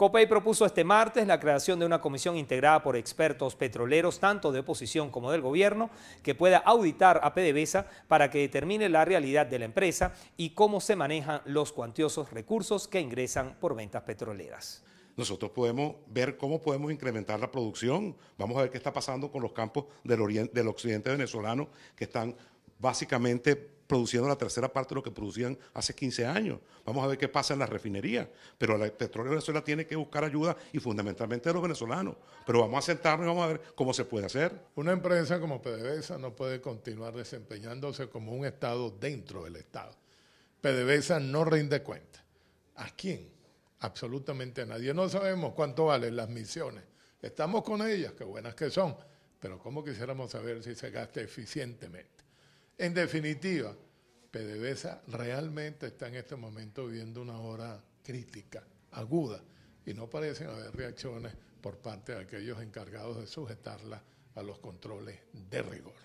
COPEI propuso este martes la creación de una comisión integrada por expertos petroleros, tanto de oposición como del gobierno, que pueda auditar a PDVSA para que determine la realidad de la empresa y cómo se manejan los cuantiosos recursos que ingresan por ventas petroleras. Nosotros podemos ver cómo podemos incrementar la producción. Vamos a ver qué está pasando con los campos del, del occidente venezolano que están básicamente produciendo la tercera parte de lo que producían hace 15 años. Vamos a ver qué pasa en las refinerías. Pero el petróleo de Venezuela tiene que buscar ayuda y fundamentalmente de los venezolanos. Pero vamos a sentarnos y vamos a ver cómo se puede hacer. Una empresa como PDVSA no puede continuar desempeñándose como un Estado dentro del Estado. PDVSA no rinde cuenta. ¿A quién? Absolutamente a nadie. No sabemos cuánto valen las misiones. Estamos con ellas, qué buenas que son, pero ¿cómo quisiéramos saber si se gasta eficientemente? En definitiva, PDVSA realmente está en este momento viviendo una hora crítica, aguda, y no parecen haber reacciones por parte de aquellos encargados de sujetarla a los controles de rigor.